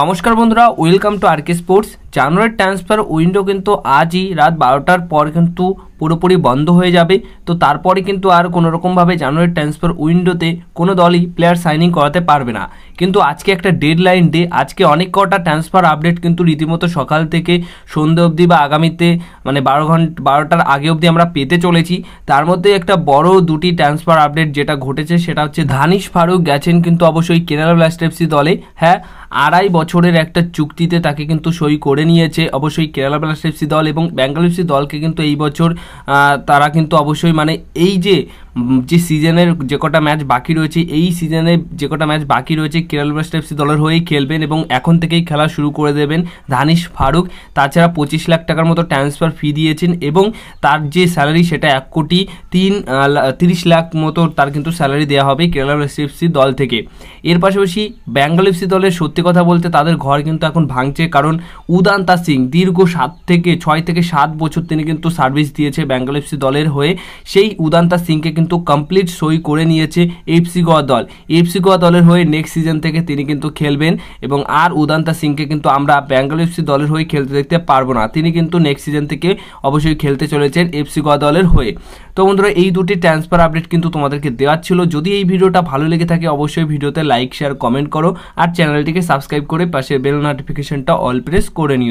নমস্কার বন্ধুরা welcome to RK sports January transfer window কিন্তু আজই রাত বারোটার পর কিন্তু পুরোপুরি বন্ধ হয়ে যাবে তো তারপরে কিন্তু আর কোনোরকমভাবে জানুয়ারি ট্রান্সফার উইন্ডোতে কোনো দলই প্লেয়ার সাইনিং করাতে পারবে না কিন্তু আজকে একটা ডেডলাইন ডে আজকে অনেক কটা ট্রান্সফার আপডেট কিন্তু রীতিমতো সকাল থেকে সন্ধে অবধি বা আগামীতে মানে বারো ঘন্টা বারোটার আগে অবধি আমরা পেতে চলেছি তার মধ্যে একটা বড় দুটি ট্রান্সফার আপডেট যেটা ঘটেছে সেটা হচ্ছে ধানিশ ফারুক গেছেন কিন্তু অবশ্যই কেরালা ব্লাস্ট এফসি দলে হ্যাঁ আড়াই বছরের একটা চুক্তিতে তাকে কিন্তু সই করে নিয়েছে অবশ্যই কেরালা ব্লাস্ট এফসি দল এবং ব্যাঙ্গালোর এফসি দলকে কিন্তু এই বছর তারা কিন্তু অবশ্যই মানে এই যে যে সিজনের যে কটা ম্যাচ বাকি রয়েছে এই সিজনে যে কটা ম্যাচ বাকি রয়েছে কেরাল ব্লাস্ট এফসি দলের হয়েই খেলবেন এবং এখন থেকেই খেলা শুরু করে দেবেন ধানিশ ফারুক তাছাড়া পঁচিশ লাখ টাকার মতো ট্রান্সফার ফি দিয়েছেন এবং তার যে স্যালারি সেটা এক কোটি তিন তিরিশ লাখ মতো তার কিন্তু স্যালারি দেওয়া হবে কেরালা ব্লাস্ট এফসি দল থেকে এর পাশাপাশি বেঙ্গল এফসি দলের সত্যি কথা বলতে তাদের ঘর কিন্তু এখন ভাঙছে কারণ উদান্তা সিং দীর্ঘ সাত থেকে ছয় থেকে সাত বছর তিনি কিন্তু সার্ভিস দিয়েছে বেঙ্গল এফসি দলের হয়ে সেই উদান্তা সিংকে কিন্তু কিন্তু কমপ্লিট সই করে নিয়েছে এফসি গোয়া দল এফসি গোয়া দলের হয়ে নেক্সট সিজন থেকে তিনি কিন্তু খেলবেন এবং আর উদান্তা সিংকে কিন্তু আমরা বেঙ্গল এফসি দলের হয়ে খেলতে দেখতে পারবো না তিনি কিন্তু নেক্সট সিজন থেকে অবশ্যই খেলতে চলেছেন এফসি গোয়া দলের হয়ে তো বন্ধুরা এই দুটি ট্রান্সফার আপডেট কিন্তু তোমাদেরকে দেওয়ার ছিল যদি এই ভিডিওটা ভালো লেগে থাকে অবশ্যই ভিডিওতে লাইক শেয়ার কমেন্ট করো আর চ্যানেলটিকে সাবস্ক্রাইব করে পাশে বেল নোটিফিকেশনটা অল প্রেস করে নিও